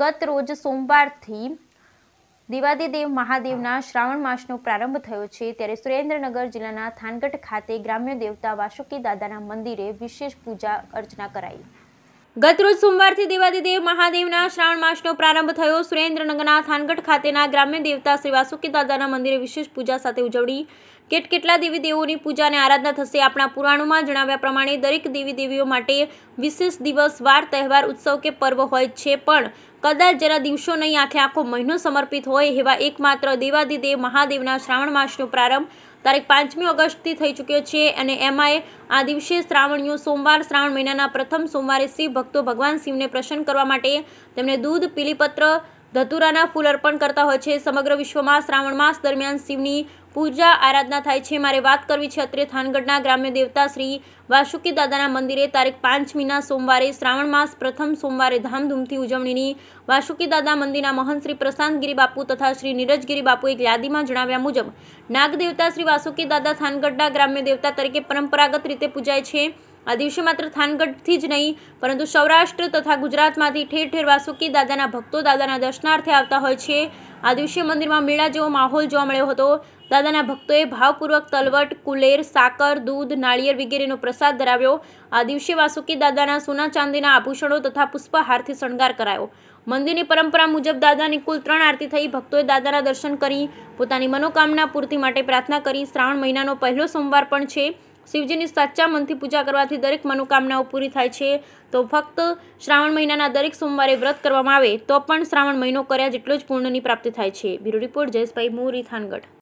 ગત રોજ સોમવારથી દેવાદિદેવ મહાદેવના શ્રાવણ માસનો પ્રારંભ થયો છે ત્યારે સુરેન્દ્રનગર જિલ્લાના થાનગઢ ખાતે ગ્રામ્ય દેવતા વાસુકી દાદાના મંદિરે વિશેષ પૂજા અર્ચના કરાઈ ગતરોજ સોમવારથી દેવાદિદેવ મહાદેવના શ્રાવણ માસનો પ્રારંભ થયો સુરેન્દ્રનગરના થાનગઢ ખાતેના ગ્રામ્ય દેવતા શ્રી વાસુકી દાદાના મંદિરે વિશેષ પૂજા સાથે ઉજવણી કેટ દેવી દેવોની પૂજા અને આરાધના થશે આપણા પુરાણોમાં જણાવ્યા પ્રમાણે દરેક દેવી દેવીઓ માટે વિશેષ દિવસ વાર તહેવાર ઉત્સવ કે પર્વ હોય છે પણ કદાચ જરા દિવસો નહીં આખે આખો મહિનો સમર્પિત હોય એવા એકમાત્ર દેવાદિદેવ મહાદેવના શ્રાવણ માસનો પ્રારંભ તારીખ પાંચમી ઓગસ્ટથી થઈ ચૂક્યો છે અને એમાંય આ દિવસે શ્રાવણીયો સોમવાર શ્રાવણ મહિનાના પ્રથમ સોમવારે શિવ ભક્તો ભગવાન શિવને પ્રસન્ન કરવા માટે તેમને દૂધ પીલીપત્ર ધતુરાના ફૂલ અર્પણ કરતા હોય છે સમગ્ર વિશ્વમાં શ્રાવણ માસ દરમિયાન શિવની पूजा आराधना થાય છે મારે વાત કરવી છે અતરે થાનગઢના ગ્રામ્ય દેવતા શ્રી વાસુકી દાદાના મંદિરે તારીખ 5 મીના સોમવારે શ્રાવણ માસ પ્રથમ સોમવારે ધામધૂમથી ઉજવણીની વાસુકી દાદા મંદિરના મહન શ્રી પ્રસાનત ગિરિ બાપુ તથા શ્રી નીરજ ગિરિ બાપુ એક યાદીમાં જણાવ્યા મુજબ नाग દેવતા શ્રી વાસુકી દાદા થાનગઢા ગ્રામ્ય દેવતા તરીકે પરંપરાગત રીતે પૂજાય છે આ દિવસે માત્ર થાનગઢથી જ નહીં પરંતુ સૌરાષ્ટ્ર તથા ગુજરાતમાંથી ઠેર ઠેર વાસુકી દાદાના ભક્તો દાદાના દર્શનार्थ આવતા હોય છે આ દિવસે મંદિરમાં મેળા જેવો માહોલ જોવા મળ્યો હતો દાદાના ભક્તોએ ભાવપૂર્વક તલવટ કુલેર સાકર દૂધ નાળિયેર વગેરેનો પ્રસાદ ધરાવ્યો આ દિવસે વાસુકી દાદાના સોના ચાંદીના આભૂષણો તથા પુષ્પહારથી શણગાર કરાયો મંદિરની પરંપરા મુજબ દાદાની કુલ ત્રણ આરતી થઈ ભક્તોએ દાદાના દર્શન કરી પોતાની મનોકામના પૂર્તિ માટે પ્રાર્થના કરી શ્રાવણ મહિનાનો પહેલો સોમવાર પણ છે શિવજીની સાચા મનથી પૂજા કરવાથી દરેક મનોકામનાઓ પૂરી થાય છે તો ફક્ત શ્રાવણ મહિનાના દરેક સોમવારે વ્રત કરવામાં આવે તો પણ શ્રાવણ મહિનો કર્યા જેટલો જ પૂર્ણની પ્રાપ્તિ થાય છે બ્યુરો રિપોર્ટ જયેશભાઈ મોરી થાનગઢ